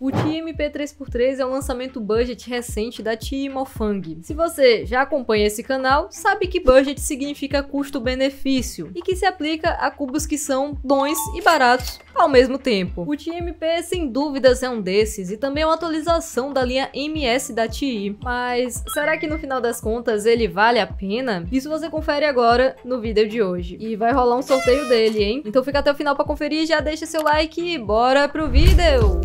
O TMP 3x3 é um lançamento budget recente da Fang. Se você já acompanha esse canal, sabe que budget significa custo-benefício e que se aplica a cubos que são bons e baratos ao mesmo tempo. O TMP sem dúvidas é um desses e também é uma atualização da linha MS da TI. Mas será que no final das contas ele vale a pena? Isso você confere agora no vídeo de hoje. E vai rolar um sorteio dele, hein? Então fica até o final para conferir, já deixa seu like e bora pro vídeo!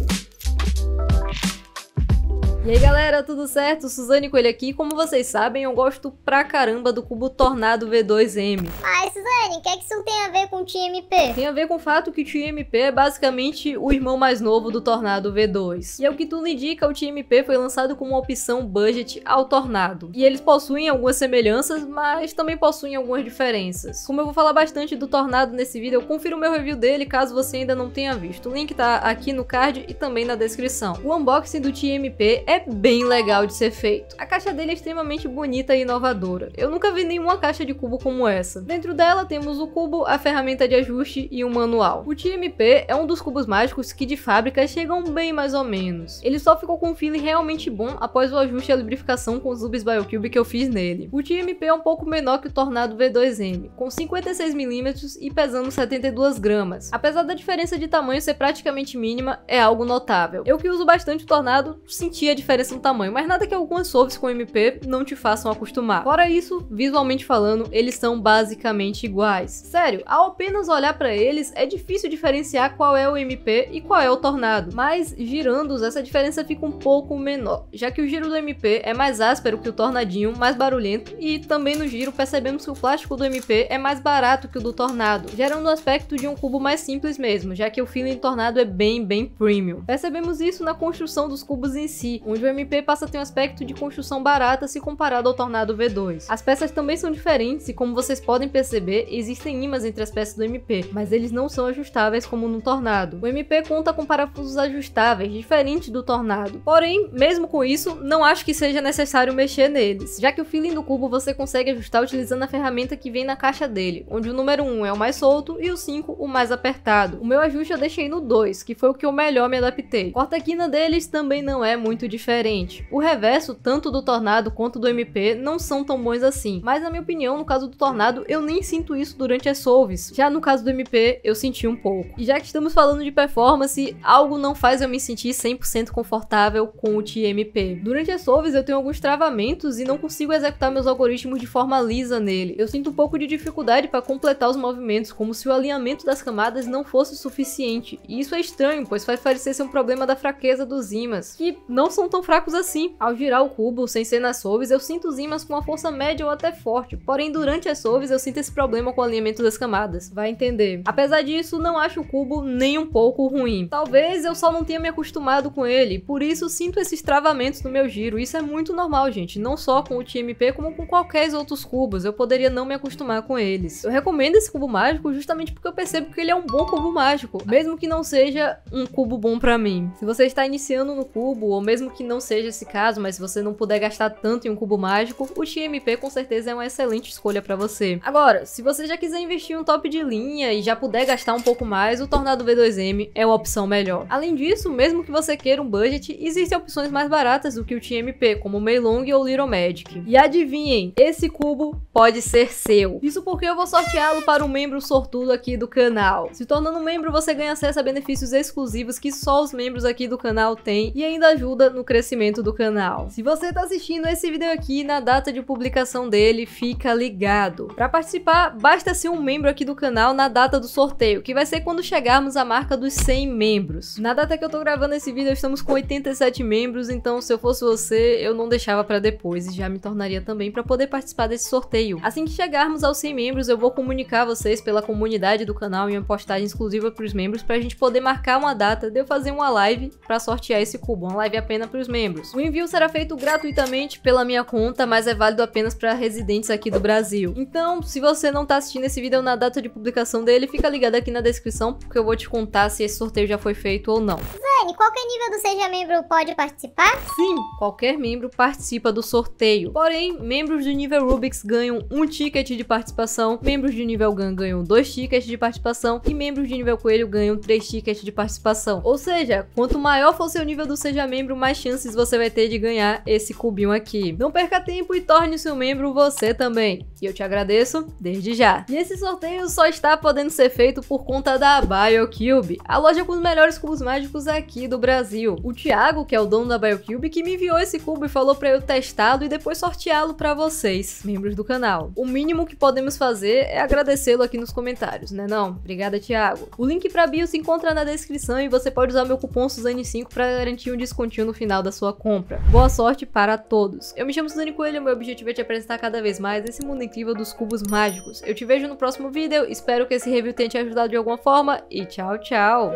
E aí galera, tudo certo? Suzane Coelho aqui. Como vocês sabem, eu gosto pra caramba do cubo Tornado V2M. Mas Suzane, o que, é que isso tem a ver com o TMP? Tem a ver com o fato que o TMP é basicamente o irmão mais novo do Tornado V2. E ao é que tudo indica, o TMP foi lançado como uma opção budget ao Tornado. E eles possuem algumas semelhanças, mas também possuem algumas diferenças. Como eu vou falar bastante do Tornado nesse vídeo, eu confiro o meu review dele caso você ainda não tenha visto. O link tá aqui no card e também na descrição. O unboxing do TMP é bem legal de ser feito. A caixa dele é extremamente bonita e inovadora. Eu nunca vi nenhuma caixa de cubo como essa. Dentro dela temos o cubo, a ferramenta de ajuste e um manual. O TMP é um dos cubos mágicos que de fábrica chegam bem mais ou menos. Ele só ficou com um feeling realmente bom após o ajuste e a lubrificação com os lubes BioCube que eu fiz nele. O TMP é um pouco menor que o Tornado V2M, com 56mm e pesando 72 gramas. Apesar da diferença de tamanho ser praticamente mínima, é algo notável. Eu que uso bastante o Tornado, sentia diferença no tamanho, mas nada que algumas softs com MP não te façam acostumar. Fora isso, visualmente falando, eles são basicamente iguais. Sério, ao apenas olhar para eles, é difícil diferenciar qual é o MP e qual é o Tornado, mas girando-os essa diferença fica um pouco menor, já que o giro do MP é mais áspero que o Tornadinho, mais barulhento, e também no giro percebemos que o plástico do MP é mais barato que o do Tornado, gerando o aspecto de um cubo mais simples mesmo, já que o feeling do Tornado é bem, bem premium. Percebemos isso na construção dos cubos em si, onde o MP passa a ter um aspecto de construção barata se comparado ao Tornado V2. As peças também são diferentes e, como vocês podem perceber, existem imãs entre as peças do MP, mas eles não são ajustáveis como no Tornado. O MP conta com parafusos ajustáveis, diferente do Tornado. Porém, mesmo com isso, não acho que seja necessário mexer neles, já que o feeling do cubo você consegue ajustar utilizando a ferramenta que vem na caixa dele, onde o número 1 é o mais solto e o 5 o mais apertado. O meu ajuste eu deixei no 2, que foi o que eu melhor me adaptei. Corta-quina deles também não é muito diferente diferente. O reverso, tanto do Tornado quanto do MP, não são tão bons assim, mas na minha opinião, no caso do Tornado, eu nem sinto isso durante as solves. Já no caso do MP, eu senti um pouco. E já que estamos falando de performance, algo não faz eu me sentir 100% confortável com o TMP. Durante as solves, eu tenho alguns travamentos e não consigo executar meus algoritmos de forma lisa nele. Eu sinto um pouco de dificuldade para completar os movimentos, como se o alinhamento das camadas não fosse suficiente. E isso é estranho, pois faz parecer ser um problema da fraqueza dos ímãs, que não são tão fracos assim. Ao girar o cubo sem ser nas solves, eu sinto os ímãs com uma força média ou até forte, porém durante as solves eu sinto esse problema com o alinhamento das camadas, vai entender. Apesar disso, não acho o cubo nem um pouco ruim. Talvez eu só não tenha me acostumado com ele, por isso sinto esses travamentos no meu giro, isso é muito normal gente, não só com o TMP como com qualquer outros cubos, eu poderia não me acostumar com eles. Eu recomendo esse cubo mágico justamente porque eu percebo que ele é um bom cubo mágico, mesmo que não seja um cubo bom pra mim. Se você está iniciando no cubo, ou mesmo que que não seja esse caso, mas se você não puder gastar tanto em um cubo mágico, o XMP com certeza é uma excelente escolha para você. Agora, se você já quiser investir em um top de linha e já puder gastar um pouco mais, o Tornado V2M é uma opção melhor. Além disso, mesmo que você queira um budget, existem opções mais baratas do que o TMP, como o Meilong ou o Little Magic. E adivinhem, esse cubo pode ser seu. Isso porque eu vou sorteá-lo para um membro sortudo aqui do canal. Se tornando membro, você ganha acesso a benefícios exclusivos que só os membros aqui do canal têm e ainda ajuda no crescimento do canal. Se você está assistindo esse vídeo aqui na data de publicação dele, fica ligado. Para participar, basta ser um membro aqui do canal na data do sorteio, que vai ser quando chegarmos à marca dos 100 membros. Na data que eu tô gravando esse vídeo, estamos com 87 membros, então se eu fosse você, eu não deixava para depois e já me tornaria também para poder participar desse sorteio. Assim que chegarmos aos 100 membros, eu vou comunicar vocês pela comunidade do canal em uma postagem exclusiva para os membros para a gente poder marcar uma data de eu fazer uma live para sortear esse cubo, uma live apenas para para os membros. O envio será feito gratuitamente pela minha conta, mas é válido apenas para residentes aqui do Brasil. Então, se você não está assistindo esse vídeo na data de publicação dele, fica ligado aqui na descrição porque eu vou te contar se esse sorteio já foi feito ou não. Dani, qualquer nível do Seja Membro pode participar? Sim, qualquer membro participa do sorteio. Porém, membros de nível Rubik's ganham um ticket de participação, membros de nível Gun ganham dois tickets de participação e membros de nível Coelho ganham três tickets de participação. Ou seja, quanto maior for seu nível do Seja Membro, mais chances você vai ter de ganhar esse cubinho aqui. Não perca tempo e torne seu membro você também. E eu te agradeço desde já. E esse sorteio só está podendo ser feito por conta da BioCube, a loja com os melhores cubos mágicos aqui aqui do Brasil. O Thiago, que é o dono da BioCube, que me enviou esse cubo e falou para eu testá-lo e depois sorteá-lo para vocês, membros do canal. O mínimo que podemos fazer é agradecê-lo aqui nos comentários, né não? Obrigada, Thiago. O link para bio se encontra na descrição e você pode usar meu cupom Suzane5 para garantir um descontinho no final da sua compra. Boa sorte para todos. Eu me chamo Suzane Coelho e meu objetivo é te apresentar cada vez mais esse mundo incrível dos cubos mágicos. Eu te vejo no próximo vídeo, espero que esse review tenha te ajudado de alguma forma e tchau, tchau!